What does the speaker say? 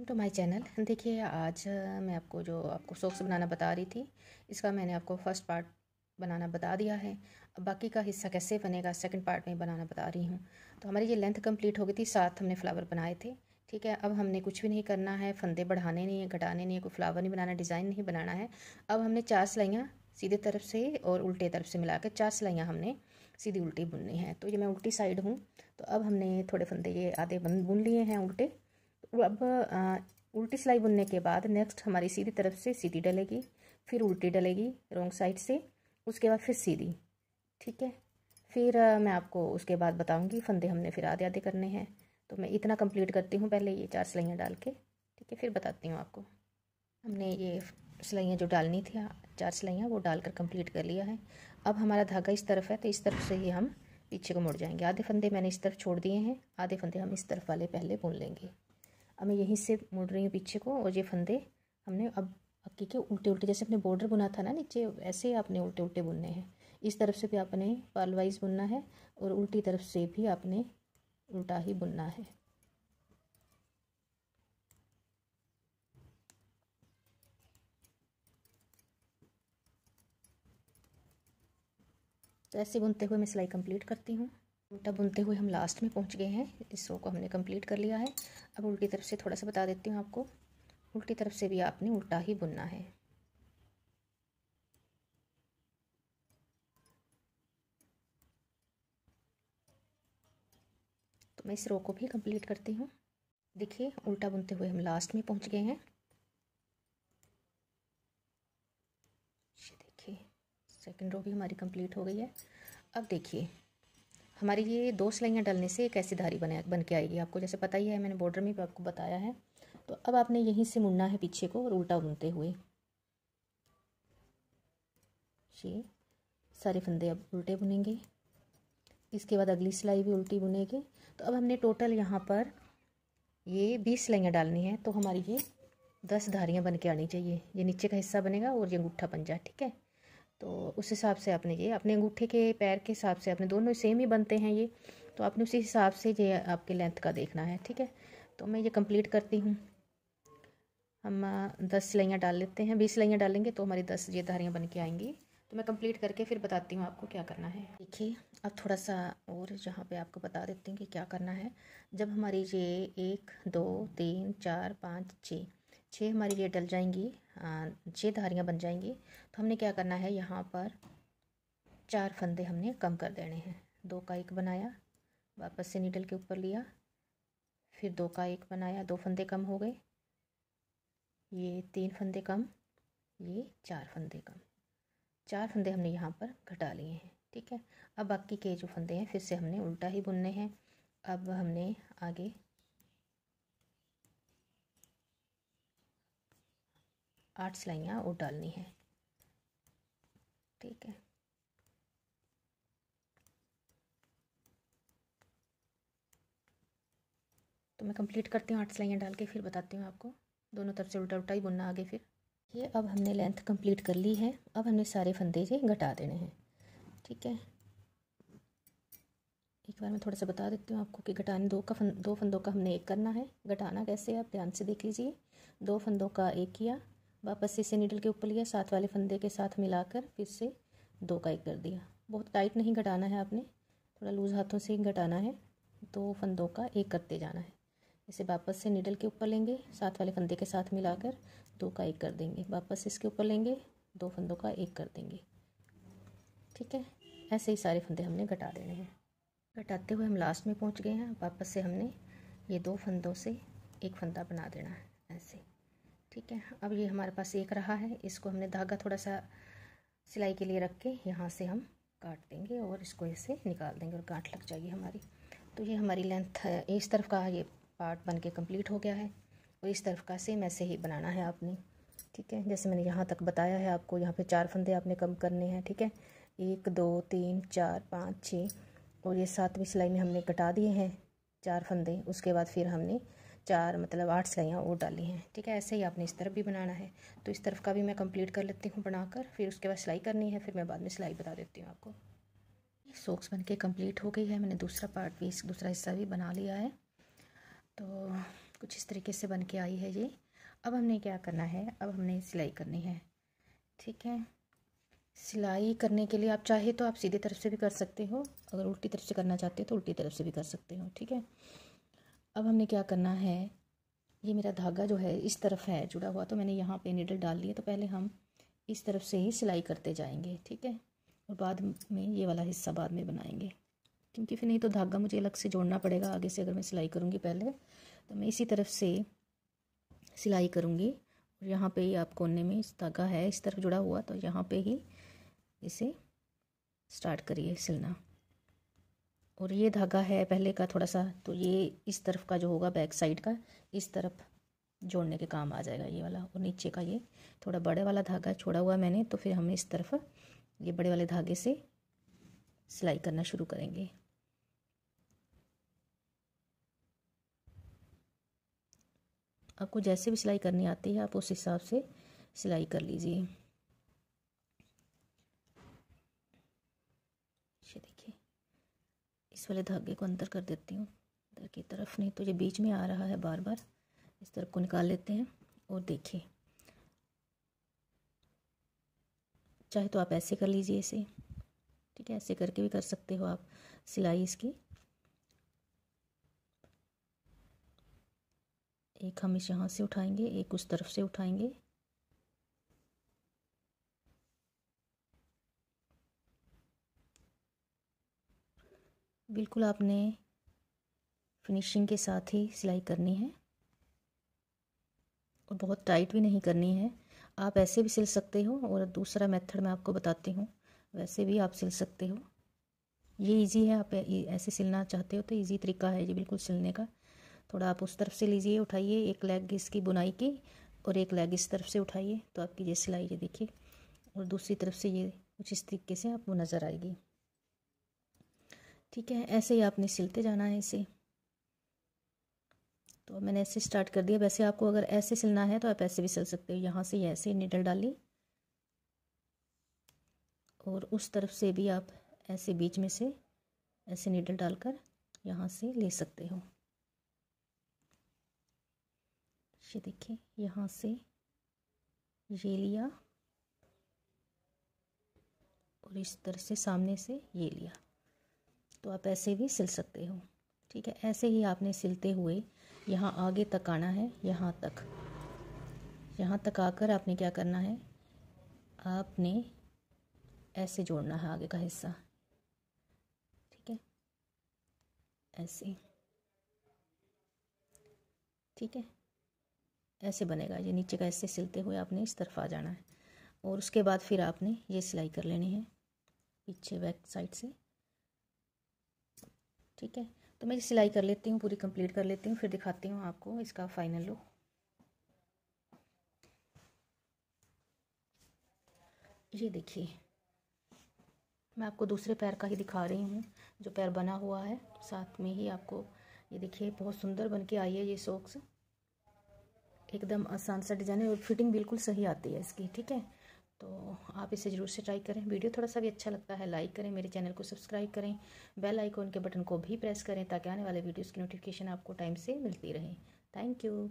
welcome to my channel देखिए आज मैं आपको जो आपको सॉक्स बनाना बता रही थी इसका मैंने आपको फर्स्ट पार्ट बनाना बता दिया है अब बाकी का हिस्सा कैसे बनेगा सेकंड पार्ट में बनाना बता रही हूँ तो हमारी ये लेंथ कंप्लीट हो गई थी साथ हमने फ्लावर बनाए थे ठीक है अब हमने कुछ भी नहीं करना है फंदे बढ़ाने नहीं है घटाने नहीं है कोई फ्लावर नहीं बनाना डिज़ाइन नहीं बनाना है अब हमने चार सिलाइयाँ सीधे तरफ से और उल्टे तरफ से मिला चार सिलाइयाँ हमने सीधी उल्टी बुननी है तो ये मैं उल्टी साइड हूँ तो अब हमने थोड़े फंदे ये आधे बुन लिए हैं उल्टे तो अब उल्टी सिलाई बुनने के बाद नेक्स्ट हमारी सीधी तरफ से सीधी डलेगी फिर उल्टी डलेगी रोंग साइड से उसके बाद फिर सीधी ठीक है फिर मैं आपको उसके बाद बताऊंगी फंदे हमने फिर आधे आधे करने हैं तो मैं इतना कंप्लीट करती हूँ पहले ये चार सिलाइयाँ डाल के ठीक है फिर बताती हूँ आपको हमने ये सिलाइयाँ जो डालनी थी हाँ, चार सिलाइयाँ वो डालकर कंप्लीट कर लिया है अब हमारा धागा इस तरफ है तो इस तरफ से ही हम पीछे को मुड़ जाएंगे आधे फंदे मैंने इस तरफ छोड़ दिए हैं आधे फंदे हम इस तरफ वाले पहले बुन लेंगे अब मैं यहीं से मुड़ रही हूँ पीछे को और ये फंदे हमने अब अक्की के उल्टे उल्टे जैसे अपने बॉर्डर बुना था ना नीचे ऐसे आपने उल्टे उल्टे बुनने हैं इस तरफ से भी आपने पाल वाइज बुनना है और उल्टी तरफ से भी आपने उल्टा ही बुनना है तो ऐसे बुनते हुए मैं सिलाई कंप्लीट करती हूँ उल्टा बुनते हुए हम लास्ट में पहुंच गए हैं इस सो को हमने कंप्लीट कर लिया है अब उल्टी तरफ से थोड़ा सा बता देती हूँ आपको उल्टी तरफ से भी आपने उल्टा ही बुनना है तो मैं इस रो को भी कंप्लीट करती हूँ देखिए उल्टा बुनते हुए हम लास्ट में पहुँच गए हैं देखिए सेकंड रो भी हमारी कंप्लीट हो गई है अब देखिए हमारी ये दो सिलाइयाँ डालने से एक ऐसी धारी बने बन के आएगी आपको जैसे पता ही है मैंने बॉर्डर में भी आपको बताया है तो अब आपने यहीं से मुड़ना है पीछे को और उल्टा बुनते हुए जी सारे फंदे अब उल्टे बुनेंगे इसके बाद अगली सिलाई भी उल्टी बुनेगी तो अब हमने टोटल यहाँ पर ये बीस सिलाइयाँ डालनी है तो हमारी ये दस धारियाँ बन के आनी चाहिए ये नीचे का हिस्सा बनेगा और ये अंगूठा बन जाए ठीक है तो उस हिसाब से आपने ये अपने अंगूठे के पैर के हिसाब से अपने दोनों सेम ही बनते हैं ये तो आपने उसी हिसाब से ये आपके लेंथ का देखना है ठीक है तो मैं ये कंप्लीट करती हूँ हम दस सिलाइयाँ डाल लेते हैं बीस सिलाइयाँ डालेंगे तो हमारी दस ये धारियाँ बन के आएंगी तो मैं कंप्लीट करके फिर बताती हूँ आपको क्या करना है देखिए अब थोड़ा सा और जहाँ पे आपको बता देती हूँ कि क्या करना है जब हमारी ये एक दो तीन चार पाँच छः छः हमारी ये डल जाएंगी छः धारियाँ बन जाएंगी तो हमने क्या करना है यहाँ पर चार फंदे हमने कम कर देने हैं दो का एक बनाया वापस से नीडल के ऊपर लिया फिर दो का एक बनाया दो फंदे कम हो गए ये तीन फंदे कम ये चार फंदे कम चार फंदे हमने यहाँ पर घटा लिए हैं ठीक है अब बाकी के जो फंदे हैं फिर से हमने उल्टा ही बुनने हैं अब हमने आगे आठ सिलाइयाँ और डालनी है ठीक है तो मैं कंप्लीट करती हूँ आठ सिलाइयाँ डाल के फिर बताती हूँ आपको दोनों तरफ से उल्टा उल्टा ही बुनना आगे फिर ये अब हमने लेंथ कंप्लीट कर ली है अब हमने सारे फंदे ये घटा देने हैं ठीक है एक बार मैं थोड़ा सा बता देती हूँ आपको कि घटाने दो का फन, दो फंदों का हमने एक करना है घटाना कैसे आप ध्यान से देख लीजिए दो फंदों का एक किया वापस से इसे नीडल के ऊपर लिया साथ वाले फंदे के साथ मिलाकर फिर से दो का एक कर दिया बहुत टाइट नहीं घटाना है आपने थोड़ा लूज़ हाथों से ही घटाना है दो फंदों का एक करते जाना है इसे वापस से निडल के ऊपर लेंगे साथ वाले फंदे के साथ मिलाकर दो का एक कर देंगे वापस इसके ऊपर लेंगे दो फंदों का एक कर देंगे ठीक है ऐसे ही सारे फंदे हमने घटा देने हैं घटाते हुए हम लास्ट में पहुंच गए हैं वापस से हमने ये दो फंदों से एक फंदा बना देना है ऐसे ठीक है अब ये हमारे पास एक रहा है इसको हमने धागा थोड़ा सा सिलाई के लिए रख के यहाँ से हम काट देंगे और इसको ऐसे निकाल देंगे और गांठ लग जाएगी हमारी तो ये हमारी लेंथ इस तरफ का ये पार्ट बन के कम्प्लीट हो गया है और इस तरफ का सेम ऐसे ही बनाना है आपने ठीक है जैसे मैंने यहाँ तक बताया है आपको यहाँ पे चार फंदे आपने कम करने हैं ठीक है एक दो तीन चार पाँच छः और ये सातवीं सिलाई में हमने कटा दिए हैं चार फंदे उसके बाद फिर हमने चार मतलब आठ सिलाइयाँ और डाली हैं ठीक है ऐसे ही आपने इस तरफ भी बनाना है तो इस तरफ का भी मैं कंप्लीट कर लेती हूँ बनाकर फिर उसके बाद सिलाई करनी है फिर मैं बाद में सिलाई बता देती हूँ आपको सोक्स बन के कम्प्लीट हो गई है मैंने दूसरा पार्ट भी दूसरा हिस्सा भी बना लिया है तो कुछ इस तरीके से बन के आई है ये अब हमने क्या करना है अब हमने सिलाई करनी है ठीक है सिलाई करने के लिए आप चाहे तो आप सीधे तरफ से भी कर सकते हो अगर उल्टी तरफ से करना चाहते हो तो उल्टी तरफ से भी कर सकते हो ठीक है अब हमने क्या करना है ये मेरा धागा जो है इस तरफ है जुड़ा हुआ तो मैंने यहाँ पे नीडल डाल लिया तो पहले हम इस तरफ से ही सिलाई करते जाएंगे ठीक है और बाद में ये वाला हिस्सा बाद में बनाएंगे क्योंकि फिर नहीं तो धागा मुझे अलग से जोड़ना पड़ेगा आगे से अगर मैं सिलाई करूँगी पहले तो मैं इसी तरफ से सिलाई करूँगी और यहाँ पर ही आप कोने में इस धागा है इस तरफ जुड़ा हुआ तो यहाँ पर ही इसे स्टार्ट करिए सिलना और ये धागा है पहले का थोड़ा सा तो ये इस तरफ का जो होगा बैक साइड का इस तरफ जोड़ने के काम आ जाएगा ये वाला और नीचे का ये थोड़ा बड़े वाला धागा छोड़ा हुआ मैंने तो फिर हम इस तरफ ये बड़े वाले धागे से सिलाई करना शुरू करेंगे आपको जैसे भी सिलाई करनी आती है आप उस हिसाब से सिलाई कर लीजिए इस वाले धागे को अंदर कर देती हूँ अंदर की तरफ नहीं तो ये बीच में आ रहा है बार बार इस तरफ को निकाल लेते हैं और देखिए चाहे तो आप ऐसे कर लीजिए इसे ठीक है ऐसे करके भी कर सकते हो आप सिलाई इसकी एक हम इस यहाँ से उठाएंगे एक उस तरफ से उठाएंगे बिल्कुल आपने फिनिशिंग के साथ ही सिलाई करनी है और बहुत टाइट भी नहीं करनी है आप ऐसे भी सिल सकते हो और दूसरा मेथड मैं आपको बताती हूँ वैसे भी आप सिल सकते हो ये इजी है आप ऐसे सिलना चाहते हो तो इजी तरीका है ये बिल्कुल सिलने का थोड़ा आप उस तरफ से लीजिए उठाइए एक लेग इसकी बुनाई की और एक लेग इस तरफ से उठाइए तो आपकी ये सिलाई ये देखिए और दूसरी तरफ से ये कुछ इस तरीके से आपको नज़र आएगी ठीक है ऐसे ही आपने सिलते जाना है इसे तो मैंने ऐसे स्टार्ट कर दिया वैसे आपको अगर ऐसे सिलना है तो आप ऐसे भी सिल सकते हो यहाँ से ऐसे निडल डाली और उस तरफ से भी आप ऐसे बीच में से ऐसे निडल डालकर यहाँ से ले सकते हो ये देखिए यहाँ से ये लिया और इस तरह से सामने से ये लिया तो आप ऐसे भी सिल सकते हो ठीक है ऐसे ही आपने सिलते हुए यहाँ आगे तक आना है यहाँ तक यहाँ तक आकर आपने क्या करना है आपने ऐसे जोड़ना है आगे का हिस्सा ठीक है ऐसे ठीक है ऐसे बनेगा ये नीचे का ऐसे सिलते हुए आपने इस तरफ आ जाना है और उसके बाद फिर आपने ये सिलाई कर लेनी है पीछे बैक साइड से ठीक है तो मैं सिलाई कर लेती हूँ पूरी कंप्लीट कर लेती हूँ फिर दिखाती हूँ आपको इसका फाइनल लुक ये देखिए मैं आपको दूसरे पैर का ही दिखा रही हूँ जो पैर बना हुआ है साथ में ही आपको ये देखिए बहुत सुंदर बन के आई है ये सॉक्स एकदम आसान सा डिजाइन है और फिटिंग बिल्कुल सही आती है इसकी ठीक है तो आप इसे ज़रूर से ट्राई करें वीडियो थोड़ा सा भी अच्छा लगता है लाइक करें मेरे चैनल को सब्सक्राइब करें बेल आइकॉन के बटन को भी प्रेस करें ताकि आने वाले वीडियोज़ की नोटिफिकेशन आपको टाइम से मिलती रहे थैंक यू